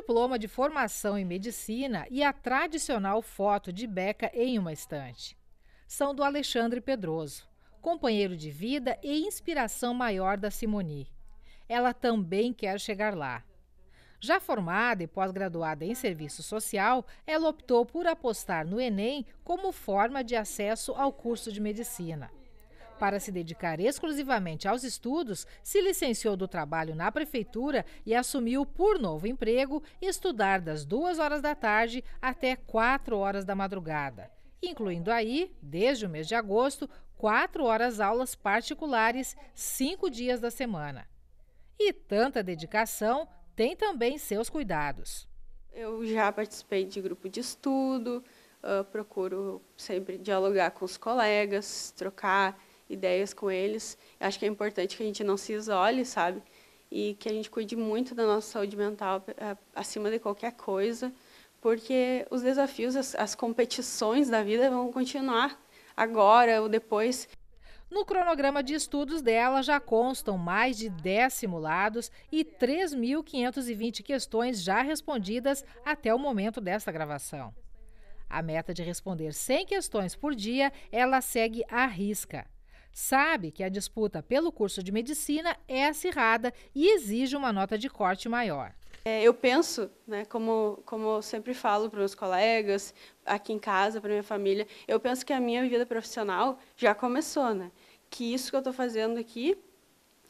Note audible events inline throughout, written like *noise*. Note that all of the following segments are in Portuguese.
diploma de formação em medicina e a tradicional foto de Beca em uma estante. São do Alexandre Pedroso, companheiro de vida e inspiração maior da Simoni. Ela também quer chegar lá. Já formada e pós-graduada em serviço social, ela optou por apostar no Enem como forma de acesso ao curso de medicina. Para se dedicar exclusivamente aos estudos, se licenciou do trabalho na prefeitura e assumiu por novo emprego estudar das duas horas da tarde até quatro horas da madrugada. Incluindo aí, desde o mês de agosto, quatro horas aulas particulares, cinco dias da semana. E tanta dedicação tem também seus cuidados. Eu já participei de grupo de estudo, uh, procuro sempre dialogar com os colegas, trocar ideias com eles. Acho que é importante que a gente não se isole, sabe? E que a gente cuide muito da nossa saúde mental eh, acima de qualquer coisa, porque os desafios, as, as competições da vida vão continuar agora ou depois. No cronograma de estudos dela já constam mais de 10 simulados e 3.520 questões já respondidas até o momento desta gravação. A meta de responder 100 questões por dia, ela segue à risca sabe que a disputa pelo curso de medicina é acirrada e exige uma nota de corte maior. É, eu penso, né, como, como eu sempre falo para meus colegas, aqui em casa, para minha família, eu penso que a minha vida profissional já começou, né? Que isso que eu estou fazendo aqui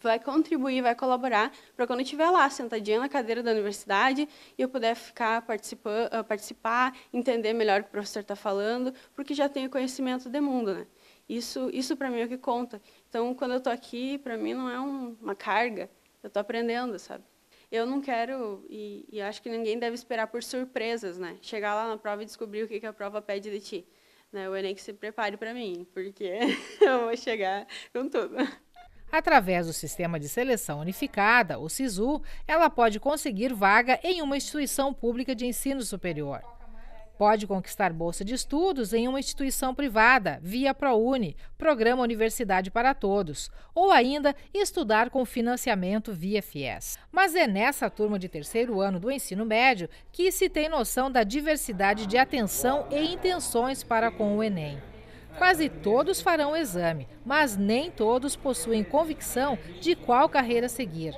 vai contribuir, vai colaborar para quando eu estiver lá, sentadinha na cadeira da universidade, e eu puder ficar, participar, ah, participar entender melhor o que o professor está falando, porque já tenho conhecimento de mundo, né? Isso, isso para mim é o que conta. Então, quando eu estou aqui, para mim não é um, uma carga. Eu estou aprendendo, sabe? Eu não quero, e, e, acho que ninguém deve esperar por surpresas, né? Chegar lá na prova e descobrir o que, que a prova pede de ti. Né? O Enem que se prepare para mim, porque *laughs* eu vou chegar com tudo. Através do Sistema de Seleção Unificada, o SISU, ela pode conseguir vaga em uma instituição pública de ensino superior. Pode conquistar bolsa de estudos em uma instituição privada, via ProUni, Programa Universidade para Todos, ou ainda estudar com financiamento via FIES. Mas é nessa turma de terceiro ano do ensino médio que se tem noção da diversidade de atenção e intenções para com o Enem. Quase todos farão o exame, mas nem todos possuem convicção de qual carreira seguir.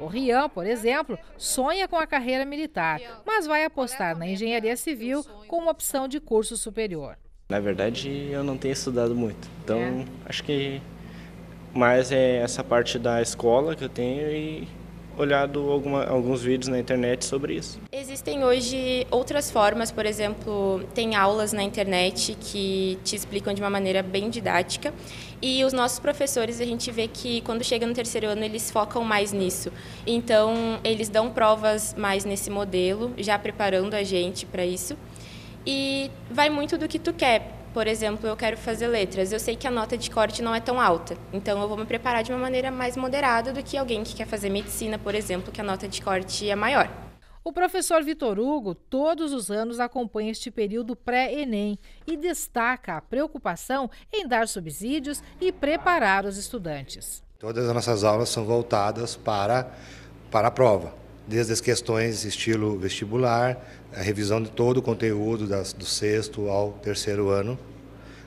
O Rian, por exemplo, sonha com a carreira militar, mas vai é apostar na engenharia civil como opção de curso superior. Na verdade, eu não tenho estudado muito, então é. acho que mais é essa parte da escola que eu tenho e olhado alguma, alguns vídeos na internet sobre isso. Existem hoje outras formas, por exemplo, tem aulas na internet que te explicam de uma maneira bem didática. E os nossos professores, a gente vê que quando chega no terceiro ano, eles focam mais nisso. Então, eles dão provas mais nesse modelo, já preparando a gente para isso. E vai muito do que tu quer por exemplo, eu quero fazer letras, eu sei que a nota de corte não é tão alta, então eu vou me preparar de uma maneira mais moderada do que alguém que quer fazer medicina, por exemplo, que a nota de corte é maior. O professor Vitor Hugo todos os anos acompanha este período pré-ENEM e destaca a preocupação em dar subsídios e preparar os estudantes. Todas as nossas aulas são voltadas para, para a prova desde as questões estilo vestibular, a revisão de todo o conteúdo das, do sexto ao terceiro ano.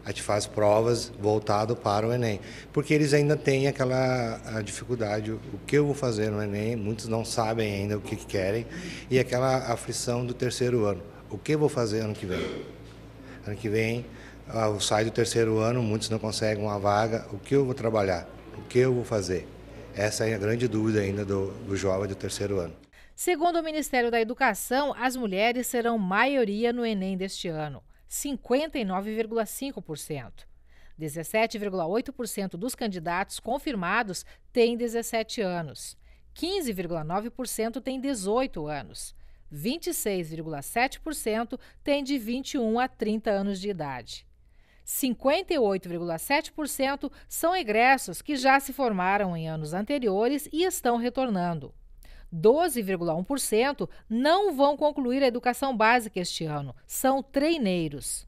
A gente faz provas voltado para o Enem, porque eles ainda têm aquela dificuldade, o que eu vou fazer no Enem, muitos não sabem ainda o que querem, e aquela aflição do terceiro ano, o que eu vou fazer ano que vem? Ano que vem, ah, sai do terceiro ano, muitos não conseguem uma vaga, o que eu vou trabalhar? O que eu vou fazer? Essa é a grande dúvida ainda do, do jovem do terceiro ano. Segundo o Ministério da Educação, as mulheres serão maioria no Enem deste ano, 59,5%. 17,8% dos candidatos confirmados têm 17 anos, 15,9% têm 18 anos, 26,7% têm de 21 a 30 anos de idade. 58,7% são egressos que já se formaram em anos anteriores e estão retornando. 12,1% não vão concluir a educação básica este ano, são treineiros.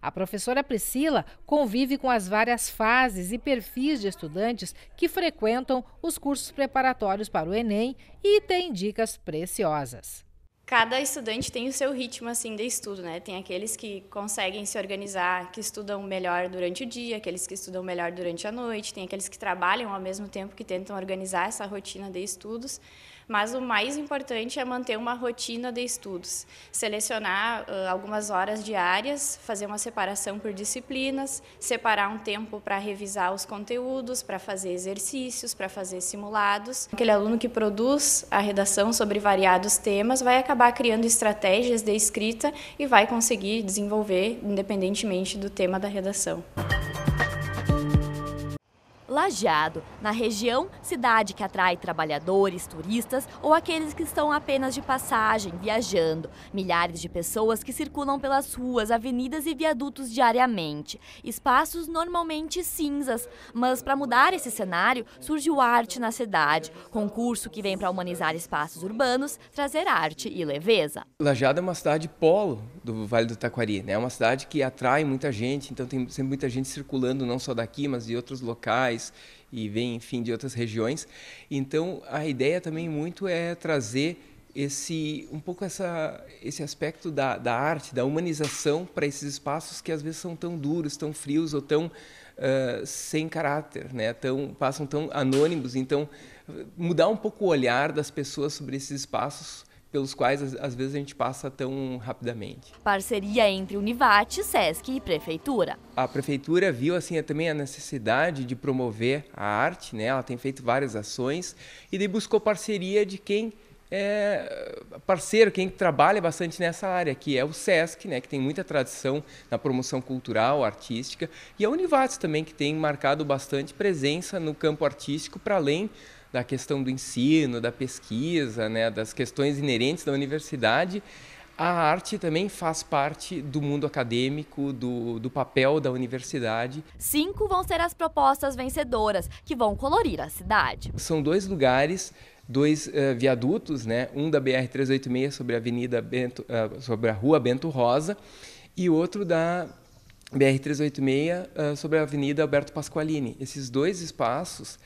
A professora Priscila convive com as várias fases e perfis de estudantes que frequentam os cursos preparatórios para o Enem e tem dicas preciosas. Cada estudante tem o seu ritmo assim de estudo, né? Tem aqueles que conseguem se organizar, que estudam melhor durante o dia, aqueles que estudam melhor durante a noite, tem aqueles que trabalham ao mesmo tempo que tentam organizar essa rotina de estudos. Mas o mais importante é manter uma rotina de estudos, selecionar uh, algumas horas diárias, fazer uma separação por disciplinas, separar um tempo para revisar os conteúdos, para fazer exercícios, para fazer simulados. Aquele aluno que produz a redação sobre variados temas vai acabar criando estratégias de escrita e vai conseguir desenvolver independentemente do tema da redação. Lajeado, na região, cidade que atrai trabalhadores, turistas ou aqueles que estão apenas de passagem, viajando. Milhares de pessoas que circulam pelas ruas, avenidas e viadutos diariamente. Espaços normalmente cinzas, mas para mudar esse cenário, surge o Arte na Cidade, concurso que vem para humanizar espaços urbanos, trazer arte e leveza. Lajeado é uma cidade polo do Vale do Taquari, né? É uma cidade que atrai muita gente, então tem sempre muita gente circulando, não só daqui, mas de outros locais e vem, enfim, de outras regiões. Então, a ideia também muito é trazer esse um pouco essa esse aspecto da, da arte da humanização para esses espaços que às vezes são tão duros tão frios ou tão uh, sem caráter né tão passam tão anônimos então mudar um pouco o olhar das pessoas sobre esses espaços pelos quais às vezes a gente passa tão rapidamente. Parceria entre Univate, SESC e prefeitura. A prefeitura viu assim também a necessidade de promover a arte, né? Ela tem feito várias ações e daí buscou parceria de quem é, parceiro, quem trabalha bastante nessa área, que é o SESC, né, que tem muita tradição na promoção cultural, artística, e a Univates também, que tem marcado bastante presença no campo artístico, para além da questão do ensino, da pesquisa, né, das questões inerentes da universidade, a arte também faz parte do mundo acadêmico, do, do papel da universidade. Cinco vão ser as propostas vencedoras, que vão colorir a cidade. São dois lugares dois uh, viadutos, né? um da BR-386 sobre a Avenida Bento, uh, sobre a Rua Bento Rosa e outro da BR-386 uh, eh, sobre a Avenida Alberto Pasqualini. Esses dois espaços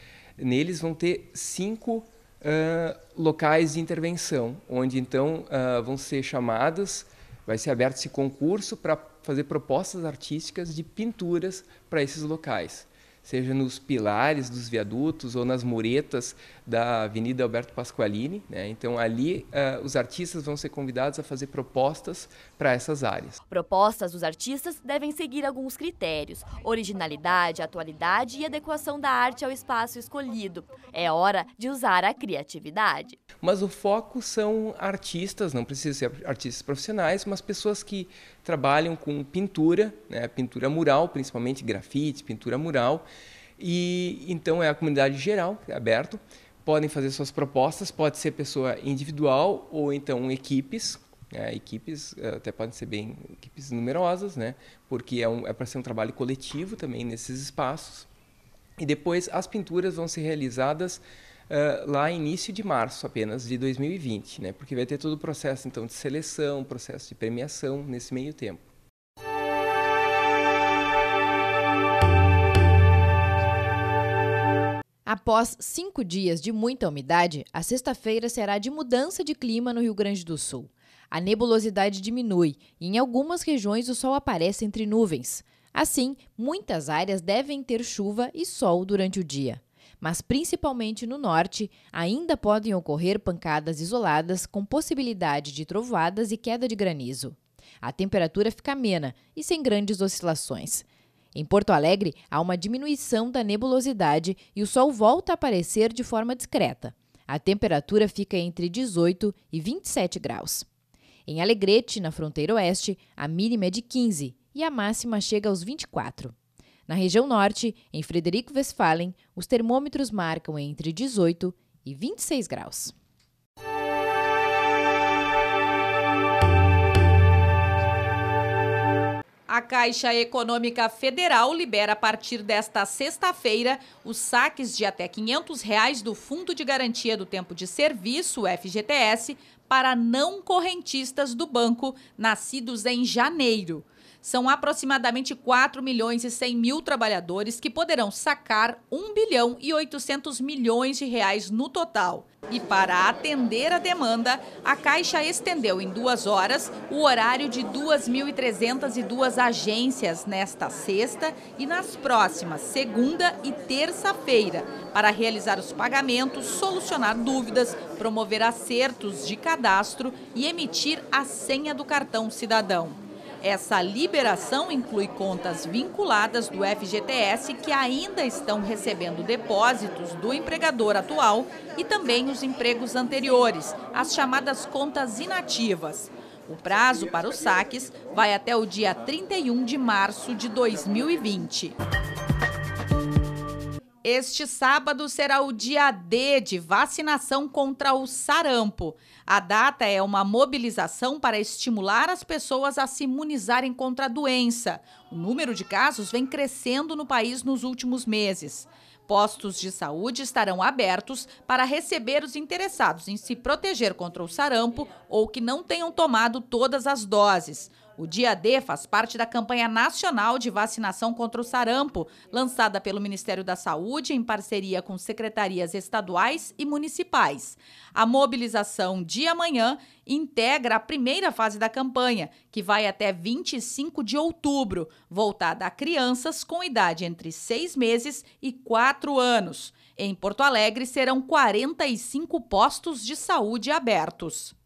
neles vão ter cinco uh, locais de intervenção, onde então uh, vão ser chamadas, vai ser aberto esse concurso para fazer propostas artísticas de pinturas para esses locais seja nos pilares dos viadutos ou nas muretas da Avenida Alberto Pasqualini. Né? Então, ali uh, os artistas vão ser convidados a fazer propostas para essas áreas. Propostas dos artistas devem seguir alguns critérios: originalidade, atualidade e adequação da arte ao espaço escolhido. É hora de usar a criatividade. Mas o foco são artistas, não precisa ser artistas profissionais, mas pessoas que trabalham com pintura, né? pintura mural, principalmente grafite, pintura mural e então é a comunidade geral, é aberto. Podem fazer suas propostas, pode ser pessoa individual ou então equipes. Né? equipes até podem ser bem equipes numerosas, né? Porque é, um, é para ser um trabalho coletivo também nesses espaços. E depois as pinturas vão ser realizadas uh, lá início de março apenas de 2020, né? Porque vai ter todo o processo então de seleção, processo de premiação nesse meio tempo. Após cinco dias de muita umidade, a sexta-feira será de mudança de clima no Rio Grande do Sul. A nebulosidade diminui e em algumas regiões o sol aparece entre nuvens. Assim, muitas áreas devem ter chuva e sol durante o dia. Mas principalmente no norte, ainda podem ocorrer pancadas isoladas com possibilidade de trovoadas e queda de granizo. A temperatura fica amena e sem grandes oscilações. Em Porto Alegre, há uma diminuição da nebulosidade e o sol volta a aparecer de forma discreta. A temperatura fica entre 18 e 27 graus. Em Alegrete, na fronteira oeste, a mínima é de 15 e a máxima chega aos 24. Na região norte, em Frederico Westphalen, os termômetros marcam entre 18 e 26 graus. A Caixa Econômica Federal libera a partir desta sexta-feira os saques de até R$ 500 reais do Fundo de Garantia do Tempo de Serviço, FGTS, para não correntistas do banco nascidos em janeiro são aproximadamente 4 milhões e 100 mil trabalhadores que poderão sacar 1 bilhão e 800 milhões de reais no total. E para atender a demanda, a Caixa estendeu em duas horas o horário de 2.302 agências nesta sexta e nas próximas segunda e terça-feira, para realizar os pagamentos, solucionar dúvidas, promover acertos de cadastro e emitir a senha do cartão cidadão. Essa liberação inclui contas vinculadas do FGTS que ainda estão recebendo depósitos do empregador atual e também os empregos anteriores, as chamadas contas inativas. O prazo para os saques vai até o dia 31 de março de 2020. Este sábado será o dia D de vacinação contra o sarampo. A data é uma mobilização para estimular as pessoas a se imunizarem contra a doença. O número de casos vem crescendo no país nos últimos meses. Postos de saúde estarão abertos para receber os interessados em se proteger contra o sarampo ou que não tenham tomado todas as doses. O Dia D faz parte da campanha nacional de vacinação contra o sarampo, lançada pelo Ministério da Saúde em parceria com secretarias estaduais e municipais. A mobilização de amanhã integra a primeira fase da campanha, que vai até 25 de outubro, voltada a crianças com idade entre seis meses e quatro anos. Em Porto Alegre serão 45 postos de saúde abertos.